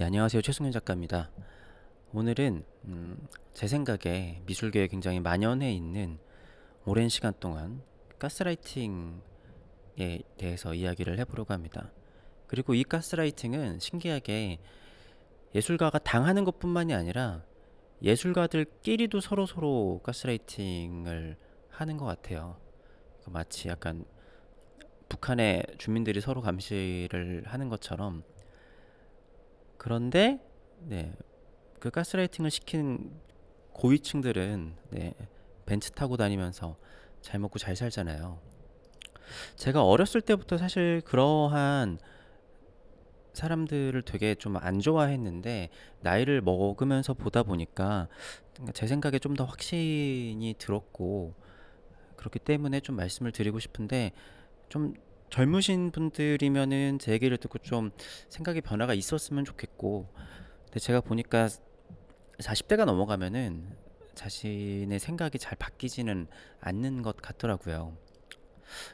예, 안녕하세요. 최승현 작가입니다. 오늘은 음, 제 생각에 미술계에 굉장히 만연해 있는 오랜 시간 동안 가스라이팅에 대해서 이야기를 해보려고 합니다. 그리고 이 가스라이팅은 신기하게 예술가가 당하는 것뿐만이 아니라 예술가들끼리도 서로 서로 가스라이팅을 하는 것 같아요. 마치 약간 북한의 주민들이 서로 감시를 하는 것처럼 그런데 네, 그 가스라이팅을 시킨 고위층들은 네, 벤츠 타고 다니면서 잘 먹고 잘 살잖아요. 제가 어렸을 때부터 사실 그러한 사람들을 되게 좀 안 좋아했는데 나이를 먹으면서 보다 보니까 제 생각에 좀 더 확신이 들었고 그렇기 때문에 좀 말씀을 드리고 싶은데 좀 젊으신 분들이면은 제 얘기를 듣고 좀 생각의 변화가 있었으면 좋겠고 근데 제가 보니까 40대가 넘어가면은 자신의 생각이 잘 바뀌지는 않는 것 같더라고요.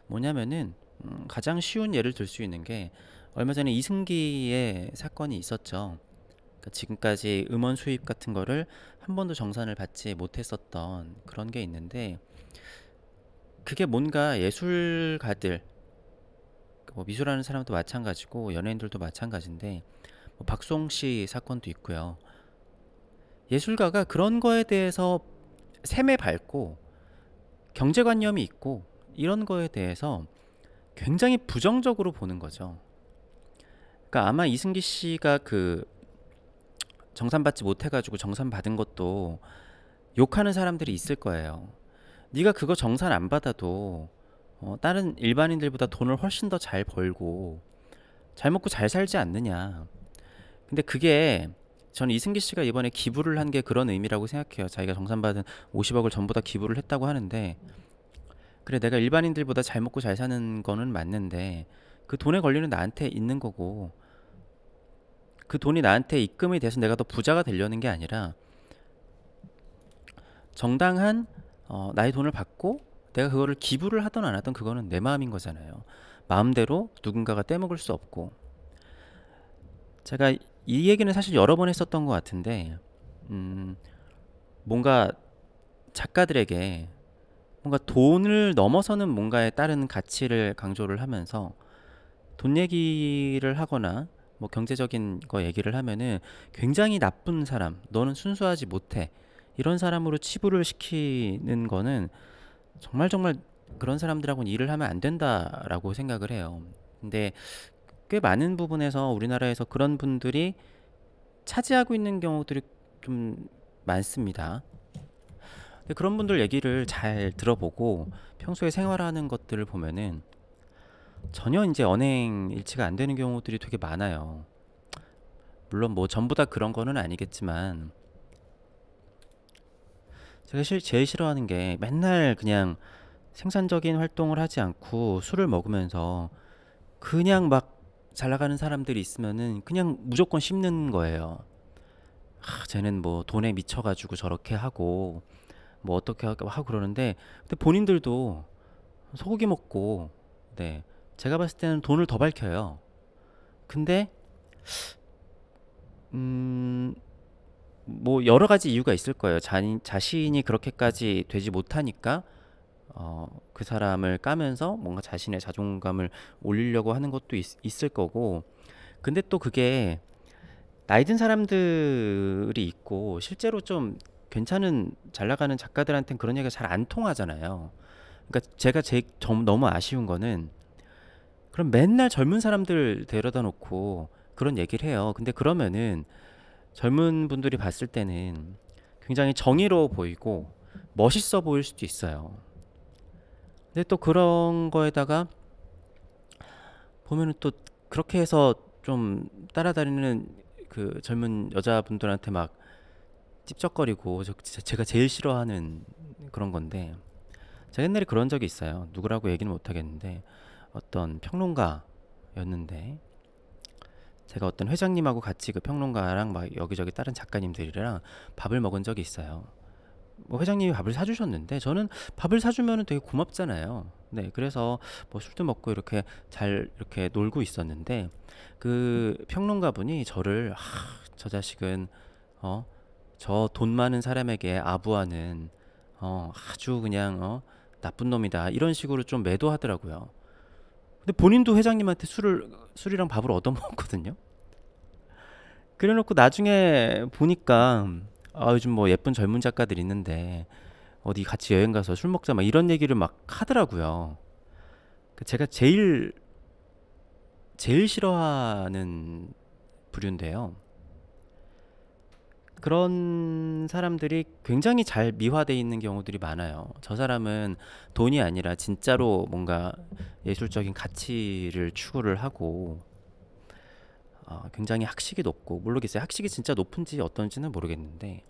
뭐냐면은 음, 가장 쉬운 예를 들 수 있는 게 얼마 전에 이승기의 사건이 있었죠. 그러니까 지금까지 음원 수입 같은 거를 한 번도 정산을 받지 못했었던 그런 게 있는데 그게 뭔가 예술가들 뭐 미술하는 사람도 마찬가지고 연예인들도 마찬가지인데 뭐 박송 씨 사건도 있고요. 예술가가 그런 거에 대해서 샘에 밝고 경제관념이 있고 이런 거에 대해서 굉장히 부정적으로 보는 거죠. 그러니까 아마 이승기 씨가 그 정산받지 못해가지고 정산받은 것도 욕하는 사람들이 있을 거예요. 네가 그거 정산 안 받아도 어, 다른 일반인들보다 돈을 훨씬 더 잘 벌고 잘 먹고 잘 살지 않느냐. 근데 그게 저는 이승기 씨가 이번에 기부를 한 게 그런 의미라고 생각해요. 자기가 정산받은 50억을 전부 다 기부를 했다고 하는데 그래 내가 일반인들보다 잘 먹고 잘 사는 거는 맞는데 그 돈의 권리는 나한테 있는 거고 그 돈이 나한테 입금이 돼서 내가 더 부자가 되려는 게 아니라 정당한 어, 나의 돈을 받고 내가 그거를 기부를 하든 안 하든 그거는 내 마음인 거잖아요. 마음대로 누군가가 떼먹을 수 없고. 제가 이 얘기는 사실 여러 번 했었던 것 같은데, 음, 뭔가 작가들에게 뭔가 돈을 넘어서는 뭔가에 따른 가치를 강조를 하면서 돈 얘기를 하거나 뭐 경제적인 거 얘기를 하면은 굉장히 나쁜 사람, 너는 순수하지 못해. 이런 사람으로 치부를 시키는 거는 정말 정말 그런 사람들하고는 일을 하면 안 된다라고 생각을 해요. 근데 꽤 많은 부분에서 우리나라에서 그런 분들이 차지하고 있는 경우들이 좀 많습니다. 근데 그런 분들 얘기를 잘 들어보고 평소에 생활하는 것들을 보면은 전혀 이제 언행 일치가 안 되는 경우들이 되게 많아요. 물론 뭐 전부 다 그런 거는 아니겠지만 제가 실, 제일 싫어하는 게 맨날 그냥 생산적인 활동을 하지 않고 술을 먹으면서 그냥 막 잘 나가는 사람들이 있으면은 그냥 무조건 씹는 거예요. 아, 쟤는 뭐 돈에 미쳐가지고 저렇게 하고 뭐 어떻게 하고 그러는데 근데 본인들도 소고기 먹고 네 제가 봤을 때는 돈을 더 밝혀요. 근데 음뭐 여러 가지 이유가 있을 거예요. 자, 자신이 그렇게까지 되지 못하니까 어, 그 사람을 까면서 뭔가 자신의 자존감을 올리려고 하는 것도 있, 을 거고 근데 또 그게 나이 든 사람들이 있고 실제로 좀 괜찮은 잘 나가는 작가들한테는 그런 얘기가 잘 안 통하잖아요. 그러니까 제가 제점 너무 아쉬운 거는 그럼 맨날 젊은 사람들 데려다 놓고 그런 얘기를 해요. 근데 그러면은 젊은 분들이 봤을 때는 굉장히 정의로워 보이고 멋있어 보일 수도 있어요. 근데 또 그런 거에다가 보면은 또 그렇게 해서 좀 따라다니는 그 젊은 여자분들한테 막 찝쩍거리고 제가 제일 싫어하는 그런 건데 제가 옛날에 그런 적이 있어요. 누구라고 얘기는 못 하겠는데 어떤 평론가였는데 제가 어떤 회장님하고 같이 그 평론가랑 막 여기저기 다른 작가님들이랑 밥을 먹은 적이 있어요. 뭐 회장님이 밥을 사주셨는데 저는 밥을 사주면 되게 고맙잖아요. 네, 그래서 뭐 술도 먹고 이렇게 잘 이렇게 놀고 있었는데 그 평론가분이 저를 아, 저 자식은 어, 저 돈 많은 사람에게 아부하는 어, 아주 그냥 어, 나쁜 놈이다 이런 식으로 좀 매도하더라고요. 근데 본인도 회장님한테 술을 술이랑 밥을 얻어 먹었거든요. 그래놓고 나중에 보니까 아 요즘 뭐 예쁜 젊은 작가들 있는데 어디 같이 여행 가서 술 먹자 막 이런 얘기를 막 하더라고요. 그 제가 제일 제일 싫어하는 부류인데요. 그런 사람들이 굉장히 잘미화되어 있는 경우들이 많아요. 저 사람은 돈이 아니라 진짜로 뭔가 예술적인 가치를 추구를 하고 어, 굉장히 학식이 높고 모르겠어요. 학식이 진짜 높은지 어떤지는 모르겠는데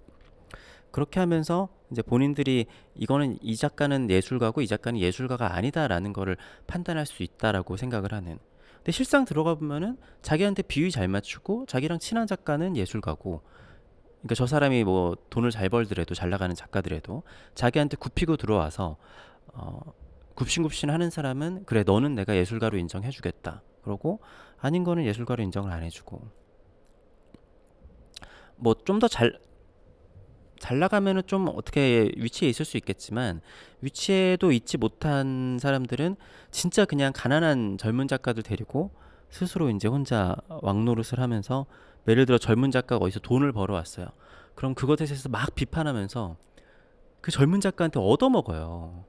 그렇게 하면서 이제 본인들이 이거는 이 작가는 예술가고 이 작가는 예술가가 아니다라는 거를 판단할 수 있다라고 생각을 하는. 근데 실상 들어가 보면은 자기한테 비위 잘 맞추고 자기랑 친한 작가는 예술가고 그러니까 저 사람이 뭐 돈을 잘 벌더라도 잘 나가는 작가들에도 자기한테 굽히고 들어와서 어 굽신굽신 하는 사람은 그래 너는 내가 예술가로 인정해 주겠다. 그러고 아닌 거는 예술가로 인정을 안 해주고 뭐 좀 더 잘 잘 나가면은 좀 어떻게 위치에 있을 수 있겠지만 위치에도 있지 못한 사람들은 진짜 그냥 가난한 젊은 작가들 데리고 스스로 이제 혼자 왕노릇을 하면서 예를 들어 젊은 작가가 어디서 돈을 벌어왔어요. 그럼 그것에 대해서 막 비판하면서 그 젊은 작가한테 얻어먹어요.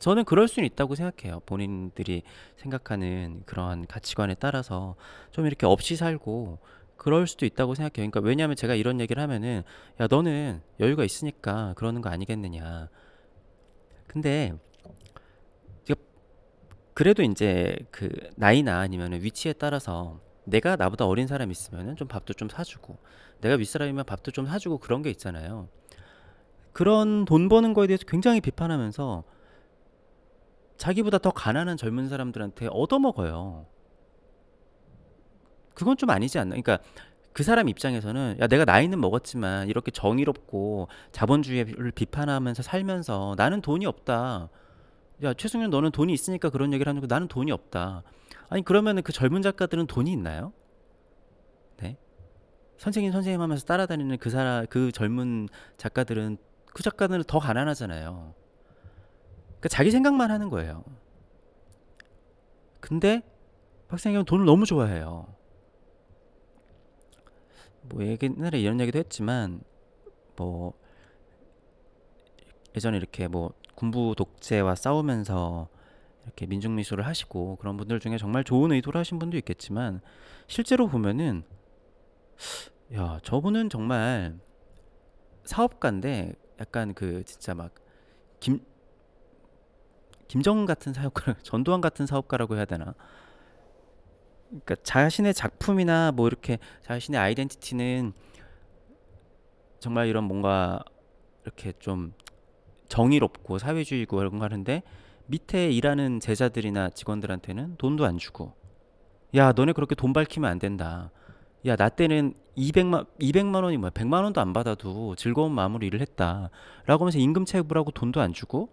저는 그럴 수는 있다고 생각해요. 본인들이 생각하는 그러한 가치관에 따라서 좀 이렇게 없이 살고 그럴 수도 있다고 생각해요. 그러니까 왜냐하면 제가 이런 얘기를 하면은 야 너는 여유가 있으니까 그러는 거 아니겠느냐. 근데 그래도 이제 그 나이나 아니면 위치에 따라서 내가 나보다 어린 사람 있으면은 좀 밥도 좀 사주고 내가 윗사람이면 밥도 좀 사주고 그런 게 있잖아요. 그런 돈 버는 거에 대해서 굉장히 비판하면서 자기보다 더 가난한 젊은 사람들한테 얻어먹어요. 그건 좀 아니지 않나? 그러니까 그 사람 입장에서는 야 내가 나이는 먹었지만 이렇게 정의롭고 자본주의를 비판하면서 살면서 나는 돈이 없다. 야 최승윤 너는 돈이 있으니까 그런 얘기를 하는 거 나는 돈이 없다. 아니 그러면은 그 젊은 작가들은 돈이 있나요? 네. 선생님 선생님 하면서 따라다니는 그 사람 그 젊은 작가들은 그 작가들은 더 가난하잖아요. 그러니까 자기 생각만 하는 거예요. 근데 박생경은 돈을 너무 좋아해요. 뭐 옛날에 이런 얘기도 했지만 뭐 예전에 이렇게 뭐 군부 독재와 싸우면서 이렇게 민중미술을 하시고 그런 분들 중에 정말 좋은 의도를 하신 분도 있겠지만 실제로 보면은 야 저분은 정말 사업가인데 약간 그 진짜 막김 김정은 같은 사업가, 전두환 같은 사업가라고 해야 되나? 그러니까 자신의 작품이나 뭐 이렇게 자신의 아이덴티티는 정말 이런 뭔가 이렇게 좀 정의롭고 사회주의고 그런 거 하는데 밑에 일하는 제자들이나 직원들한테는 돈도 안 주고 야 너네 그렇게 돈 밝히면 안 된다 야 나 때는 200만 200만 원이 뭐야 100만 원도 안 받아도 즐거운 마음으로 일을 했다 라고 하면서 임금 체불하고 돈도 안 주고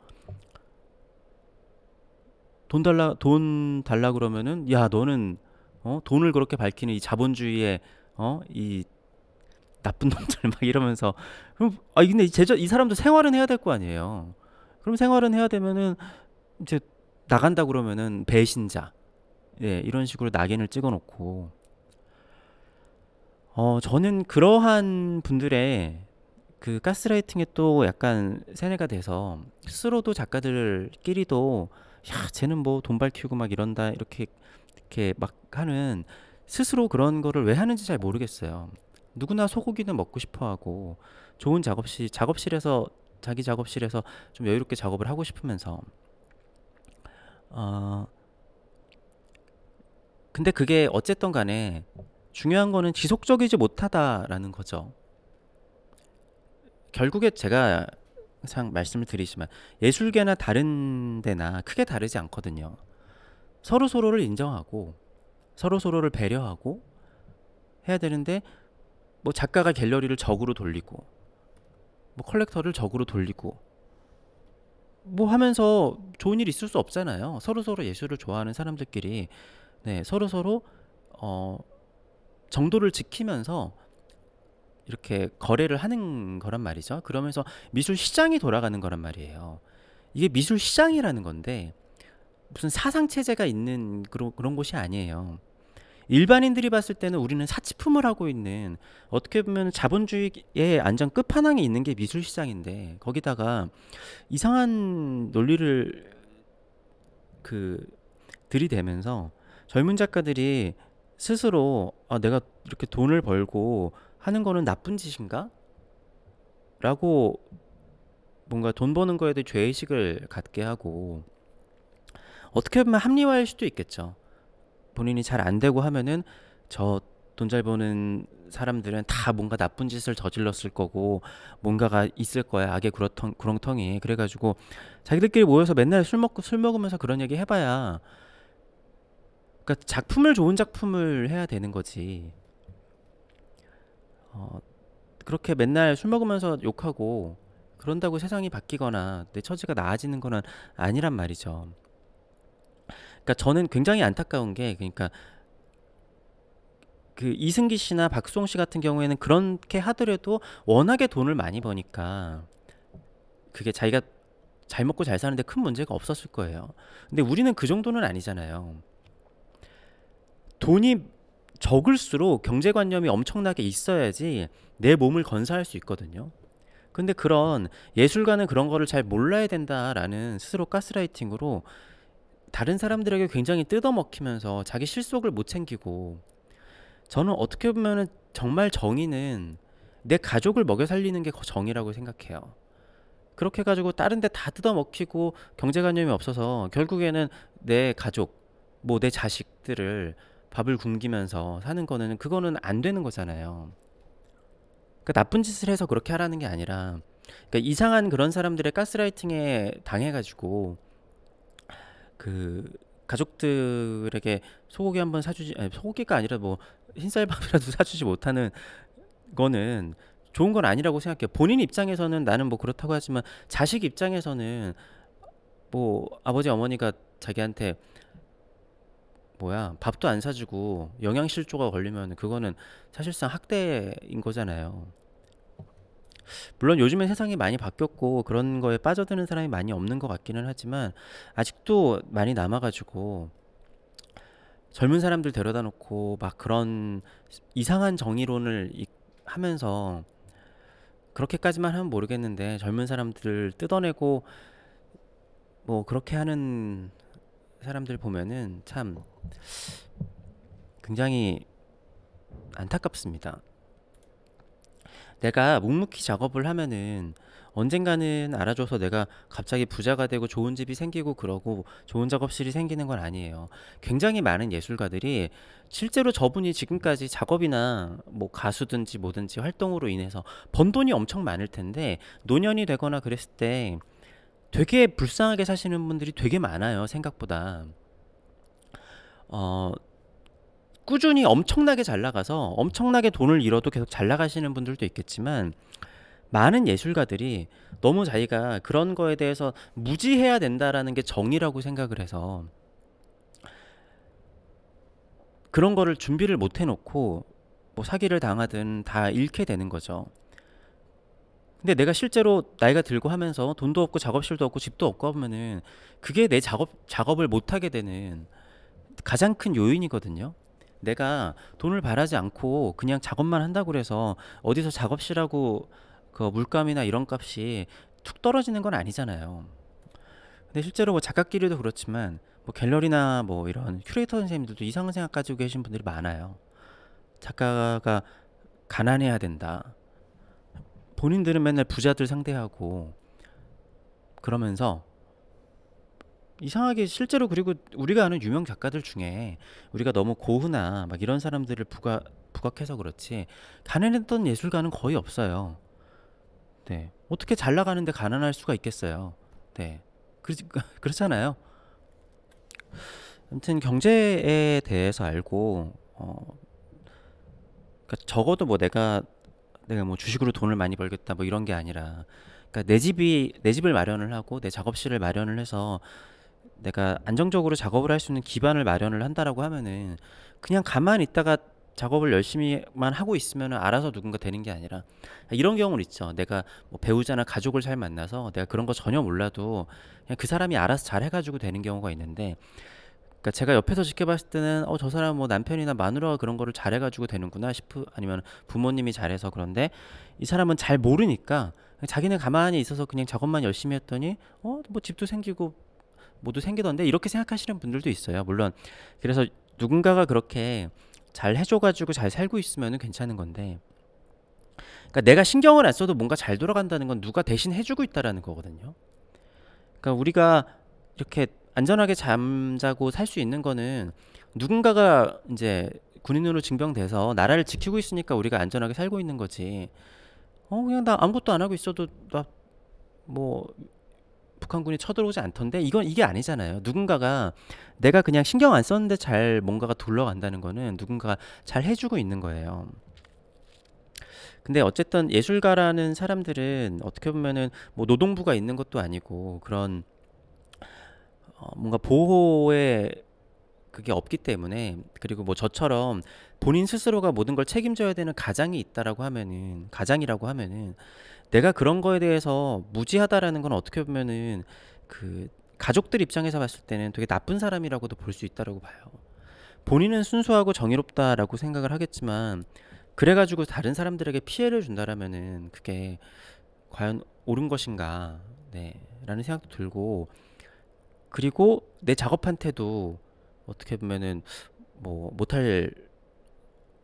돈 달라 돈 달라 그러면은 야 너는 어 돈을 그렇게 밝히는 이 자본주의의 어이 나쁜 놈들 막 이러면서 그럼 아 근데 제저 이 사람도 생활은 해야 될 거 아니에요. 그럼 생활은 해야 되면은 이제 나간다 그러면은 배신자 예 이런 식으로 낙인을 찍어놓고 어 저는 그러한 분들의 그 가스라이팅에 또 약간 세뇌가 돼서 스스로도 작가들끼리도 야 쟤는 뭐돈 밝히고 막 이런다 이렇게 이렇게 막 하는 스스로 그런 거를 왜 하는지 잘 모르겠어요. 누구나 소고기는 먹고 싶어 하고 좋은 작업실 작업실에서 자기 작업실에서 좀 여유롭게 작업을 하고 싶으면서 어 근데 그게 어쨌든 간에 중요한 거는 지속적이지 못하다라는 거죠. 결국에 제가 항상 말씀을 드리지만 예술계나 다른 데나 크게 다르지 않거든요. 서로 서로를 인정하고 서로 서로를 배려하고 해야 되는데 뭐 작가가 갤러리를 적으로 돌리고 뭐 컬렉터를 적으로 돌리고 뭐 하면서 좋은 일 있을 수 없잖아요. 서로 서로 예술을 좋아하는 사람들끼리 네, 서로 서로 어 정도를 지키면서 이렇게 거래를 하는 거란 말이죠. 그러면서 미술 시장이 돌아가는 거란 말이에요. 이게 미술 시장이라는 건데 무슨 사상 체제가 있는 그런 그런 곳이 아니에요. 일반인들이 봤을 때는 우리는 사치품을 하고 있는 어떻게 보면 자본주의의 안전 끝판왕에 있는 게 미술 시장인데 거기다가 이상한 논리를 그 들이대면서 젊은 작가들이 스스로 아 내가 이렇게 돈을 벌고 하는 거는 나쁜 짓인가? 라고 뭔가 돈 버는 거에 대해 죄의식을 갖게 하고 어떻게 보면 합리화일 수도 있겠죠. 본인이 잘 안 되고 하면은 저 돈 잘 버는 사람들은 다 뭔가 나쁜 짓을 저질렀을 거고 뭔가가 있을 거야 악의 구렁텅, 구렁텅이 그래가지고 자기들끼리 모여서 맨날 술 먹고 술 먹으면서 그런 얘기 해봐야 그러니까 작품을 좋은 작품을 해야 되는 거지 어, 그렇게 맨날 술 먹으면서 욕하고 그런다고 세상이 바뀌거나 내 처지가 나아지는 건 아니란 말이죠. 그러니까 저는 굉장히 안타까운 게 그러니까 그 이승기 씨나 박수홍 씨 같은 경우에는 그렇게 하더라도 워낙에 돈을 많이 버니까 그게 자기가 잘 먹고 잘 사는데 큰 문제가 없었을 거예요. 근데 우리는 그 정도는 아니잖아요. 돈이 적을수록 경제관념이 엄청나게 있어야지 내 몸을 건사할 수 있거든요. 근데 그런 예술가는 그런 거를 잘 몰라야 된다라는 스스로 가스라이팅으로 다른 사람들에게 굉장히 뜯어먹히면서 자기 실속을 못 챙기고 저는 어떻게 보면 정말 정의는 내 가족을 먹여 살리는 게 정의라고 생각해요. 그렇게 해 가지고 다른 데 다 뜯어먹히고 경제관념이 없어서 결국에는 내 가족, 뭐 내 자식들을 밥을 굶기면서 사는 거는 그거는 안 되는 거잖아요. 그러니까 나쁜 짓을 해서 그렇게 하라는 게 아니라 그러니까 이상한 그런 사람들의 가스라이팅에 당해가지고 그 가족들에게 소고기 한번 사주지 아니 소고기가 아니라 뭐 흰쌀밥이라도 사주지 못하는 거는 좋은 건 아니라고 생각해요. 본인 입장에서는 나는 뭐 그렇다고 하지만 자식 입장에서는 뭐 아버지 어머니가 자기한테 뭐야 밥도 안 사주고 영양실조가 걸리면 그거는 사실상 학대인 거잖아요. 물론 요즘에 세상이 많이 바뀌었고 그런 거에 빠져드는 사람이 많이 없는 것 같기는 하지만 아직도 많이 남아가지고 젊은 사람들 데려다 놓고 막 그런 이상한 정의론을 하면서 그렇게까지만 하면 모르겠는데 젊은 사람들 뜯어내고 뭐 그렇게 하는 사람들 보면은 참 굉장히 안타깝습니다. 내가 묵묵히 작업을 하면은 언젠가는 알아줘서 내가 갑자기 부자가 되고 좋은 집이 생기고 그러고 좋은 작업실이 생기는 건 아니에요. 굉장히 많은 예술가들이 실제로 저분이 지금까지 작업이나 뭐 가수든지 뭐든지 활동으로 인해서 번 돈이 엄청 많을 텐데 노년이 되거나 그랬을 때 되게 불쌍하게 사시는 분들이 되게 많아요. 생각보다. 어, 꾸준히 엄청나게 잘 나가서 엄청나게 돈을 잃어도 계속 잘 나가시는 분들도 있겠지만 많은 예술가들이 너무 자기가 그런 거에 대해서 무지해야 된다라는 게 정의라고 생각을 해서 그런 거를 준비를 못 해놓고 뭐 사기를 당하든 다 잃게 되는 거죠. 근데 내가 실제로 나이가 들고 하면서 돈도 없고 작업실도 없고 집도 없고 하면은 그게 내 작업 작업을 못 하게 되는 가장 큰 요인이거든요. 내가 돈을 바라지 않고 그냥 작업만 한다고 그래서 어디서 작업실하고 그 물감이나 이런 값이 툭 떨어지는 건 아니잖아요. 근데 실제로 뭐 작가끼리도 그렇지만 뭐 갤러리나 뭐 이런 큐레이터 선생님들도 이상한 생각 가지고 계신 분들이 많아요. 작가가 가난해야 된다. 본인들은 맨날 부자들 상대하고 그러면서 이상하게 실제로 그리고 우리가 아는 유명 작가들 중에 우리가 너무 고흐나 막 이런 사람들을 부각 부각해서 그렇지 가난했던 예술가는 거의 없어요. 네. 어떻게 잘 나가는데 가난할 수가 있겠어요. 네. 그렇, 그렇잖아요. 아무튼 경제에 대해서 알고 어, 그러니까 적어도 뭐 내가 내가 뭐 주식으로 돈을 많이 벌겠다 뭐 이런 게 아니라 그러니까 내 집이 내 집을 마련을 하고 내 작업실을 마련을 해서 내가 안정적으로 작업을 할 수 있는 기반을 마련을 한다라고 하면은 그냥 가만히 있다가 작업을 열심히만 하고 있으면 알아서 누군가 되는 게 아니라 이런 경우는 있죠. 내가 뭐 배우자나 가족을 잘 만나서 내가 그런 거 전혀 몰라도 그냥 그 사람이 알아서 잘 해가지고 되는 경우가 있는데 그러니까 제가 옆에서 지켜봤을 때는 어 저 사람 뭐 남편이나 마누라가 그런 거를 잘해가지고 되는구나 싶으 아니면 부모님이 잘해서 그런데 이 사람은 잘 모르니까 자기는 가만히 있어서 그냥 작업만 열심히 했더니 어 뭐 집도 생기고 모두 생기던데 이렇게 생각하시는 분들도 있어요. 물론 그래서 누군가가 그렇게 잘 해줘가지고 잘 살고 있으면 괜찮은 건데 그러니까 내가 신경을 안 써도 뭔가 잘 돌아간다는 건 누가 대신 해주고 있다라는 거거든요. 그러니까 우리가 이렇게 안전하게 잠자고 살 수 있는 거는 누군가가 이제 군인으로 징병돼서 나라를 지키고 있으니까 우리가 안전하게 살고 있는 거지. 어 그냥 나 아무것도 안 하고 있어도 나 뭐 북한군이 쳐들어오지 않던데 이건 이게 아니잖아요. 누군가가 내가 그냥 신경 안 썼는데 잘 뭔가가 둘러간다는 거는 누군가가 잘 해주고 있는 거예요. 근데 어쨌든 예술가라는 사람들은 어떻게 보면은 뭐 노동부가 있는 것도 아니고 그런 어, 뭔가 보호에 그게 없기 때문에 그리고 뭐 저처럼 본인 스스로가 모든 걸 책임져야 되는 가장이 있다라고 하면은 가장이라고 하면은 내가 그런 거에 대해서 무지하다라는 건 어떻게 보면은 그 가족들 입장에서 봤을 때는 되게 나쁜 사람이라고도 볼 수 있다라고 봐요. 본인은 순수하고 정의롭다라고 생각을 하겠지만 그래가지고 다른 사람들에게 피해를 준다라면은 그게 과연 옳은 것인가, 네, 라는 생각도 들고 그리고 내 작업한테도 어떻게 보면은 뭐 못할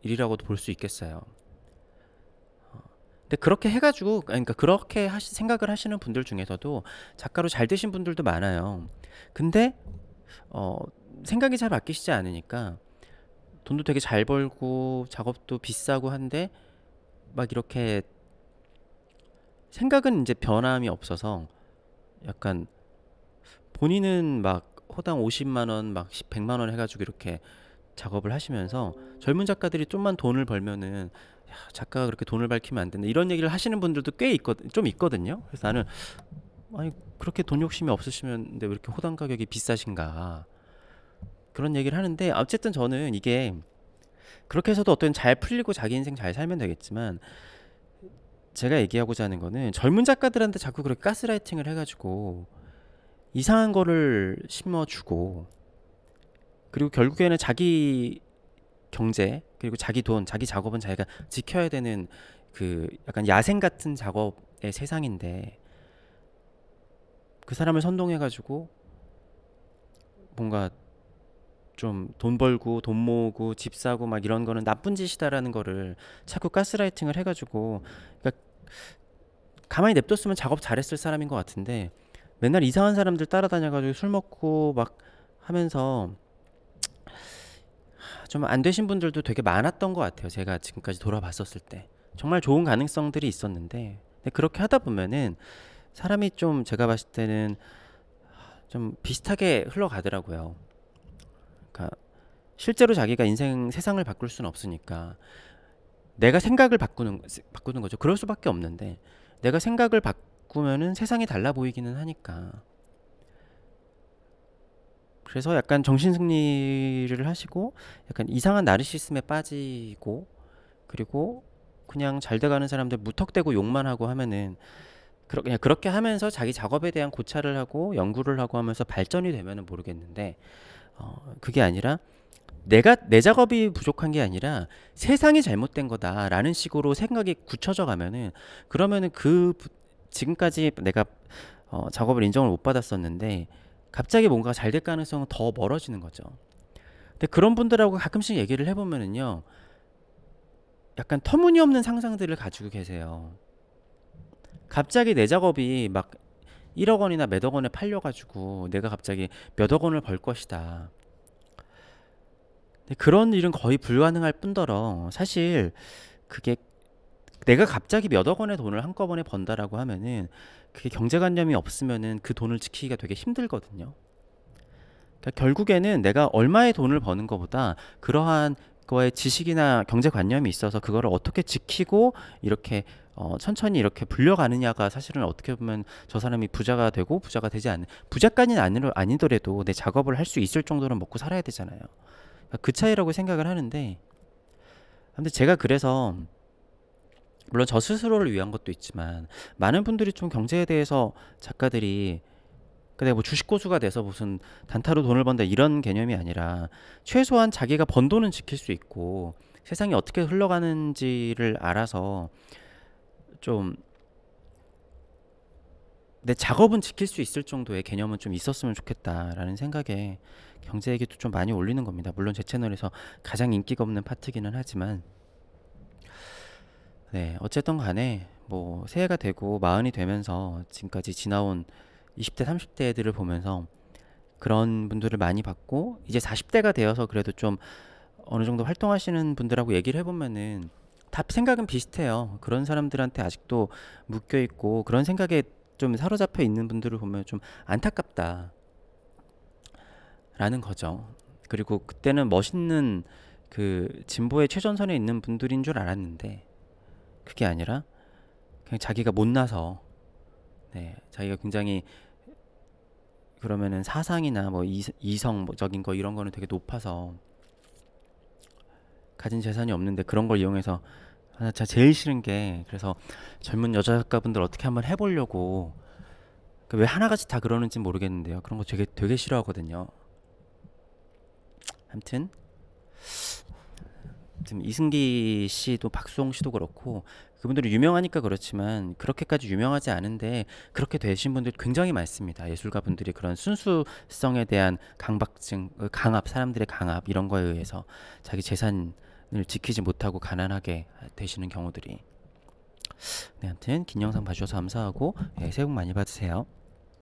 일이라고도 볼 수 있겠어요. 어, 근데 그렇게 해가지고 그러니까 그렇게 하시, 생각을 하시는 분들 중에서도 작가로 잘 되신 분들도 많아요. 근데 어, 생각이 잘 바뀌시지 않으니까 돈도 되게 잘 벌고 작업도 비싸고 한데 막 이렇게 생각은 이제 변함이 없어서 약간 본인은 막 호당 50만 원, 막 100만 원 해가지고 이렇게 작업을 하시면서 젊은 작가들이 좀만 돈을 벌면은 야, 작가가 그렇게 돈을 밝히면 안 된다 이런 얘기를 하시는 분들도 꽤 있거든 좀 있거든요. 그래서 나는 아니 그렇게 돈 욕심이 없으시면 왜 이렇게 호당 가격이 비싸신가 그런 얘기를 하는데 어쨌든 저는 이게 그렇게 해서도 어떤 잘 풀리고 자기 인생 잘 살면 되겠지만 제가 얘기하고자 하는 거는 젊은 작가들한테 자꾸 그렇게 가스라이팅을 해가지고 이상한 거를 심어주고 그리고 결국에는 자기 경제 그리고 자기 돈 자기 작업은 자기가 지켜야 되는 그 약간 야생 같은 작업의 세상인데 그 사람을 선동해 가지고 뭔가 좀 돈 벌고 돈 모으고 집 사고 막 이런 거는 나쁜 짓이다라는 거를 자꾸 가스라이팅을 해가지고 그러니까 가만히 냅뒀으면 작업 잘했을 사람인 것 같은데 맨날 이상한 사람들 따라다녀가지고 술 먹고 막 하면서 좀 안 되신 분들도 되게 많았던 것 같아요. 제가 지금까지 돌아봤었을 때 정말 좋은 가능성들이 있었는데 그렇게 하다 보면은 사람이 좀 제가 봤을 때는 좀 비슷하게 흘러가더라고요. 그러니까 실제로 자기가 인생 세상을 바꿀 수는 없으니까 내가 생각을 바꾸는 바꾸는 거죠. 그럴 수밖에 없는데 내가 생각을 바꾸 바꾸면은 세상이 달라 보이기는 하니까. 그래서 약간 정신 승리를 하시고 약간 이상한 나르시즘에 빠지고 그리고 그냥 잘 돼가는 사람들 무턱대고 욕만 하고 하면은 그러, 그냥 그렇게 하면서 자기 작업에 대한 고찰을 하고 연구를 하고 하면서 발전이 되면은 모르겠는데 어, 그게 아니라 내가 내 작업이 부족한 게 아니라 세상이 잘못된 거다라는 식으로 생각이 굳혀져 가면은 그러면은 그 지금까지 내가 어, 작업을 인정을 못 받았었는데 갑자기 뭔가 잘 될 가능성은 더 멀어지는 거죠. 근데 그런 분들하고 가끔씩 얘기를 해보면은요, 약간 터무니없는 상상들을 가지고 계세요. 갑자기 내 작업이 막 1억 원이나 몇억 원에 팔려가지고 내가 갑자기 몇억 원을 벌 것이다. 근데 그런 일은 거의 불가능할 뿐더러 사실 그게 내가 갑자기 몇억 원의 돈을 한꺼번에 번다라고 하면은 그게 경제관념이 없으면은 그 돈을 지키기가 되게 힘들거든요. 그러니까 결국에는 내가 얼마의 돈을 버는 것보다 그러한 거에 지식이나 경제관념이 있어서 그거를 어떻게 지키고 이렇게 어, 천천히 이렇게 불려가느냐가 사실은 어떻게 보면 저 사람이 부자가 되고 부자가 되지 않는 부자까지는 아니, 더라도내 작업을 할 수 있을 정도는 먹고 살아야 되잖아요. 그러니까 그 차이라고 생각을 하는데, 근데 제가 그래서 물론 저 스스로를 위한 것도 있지만 많은 분들이 좀 경제에 대해서 작가들이 근데 뭐 주식 고수가 돼서 무슨 단타로 돈을 번다 이런 개념이 아니라 최소한 자기가 번 돈은 지킬 수 있고 세상이 어떻게 흘러가는지를 알아서 좀 내 작업은 지킬 수 있을 정도의 개념은 좀 있었으면 좋겠다라는 생각에 경제 얘기도 좀 많이 올리는 겁니다. 물론 제 채널에서 가장 인기가 없는 파트기는 하지만 네, 어쨌든 간에 뭐 새해가 되고 마흔이 되면서 지금까지 지나온 20대, 30대 애들을 보면서 그런 분들을 많이 봤고 이제 40대가 되어서 그래도 좀 어느 정도 활동하시는 분들하고 얘기를 해보면은 다 생각은 비슷해요. 그런 사람들한테 아직도 묶여 있고 그런 생각에 좀 사로잡혀 있는 분들을 보면 좀 안타깝다. 라는 거죠. 그리고 그때는 멋있는 그 진보의 최전선에 있는 분들인 줄 알았는데 그게 아니라 그냥 자기가 못나서 네, 자기가 굉장히 그러면은 사상이나 뭐 이성적인 뭐 거 이런 거는 되게 높아서 가진 재산이 없는데 그런 걸 이용해서 하나 아, 제 제일 싫은 게 그래서 젊은 여자 작가분들 어떻게 한번 해보려고 그 왜 하나같이 다 그러는지 모르겠는데요 그런 거 되게 되게 싫어하거든요. 암튼 아무튼 이승기 씨도 박수홍 씨도 그렇고 그분들이 유명하니까 그렇지만 그렇게까지 유명하지 않은데 그렇게 되신 분들 굉장히 많습니다. 예술가 분들이 그런 순수성에 대한 강박증, 그 강압, 사람들의 강압 이런 거에 의해서 자기 재산을 지키지 못하고 가난하게 되시는 경우들이 네, 아무튼 긴 영상 봐주셔서 감사하고 예, 새해 복 많이 받으세요.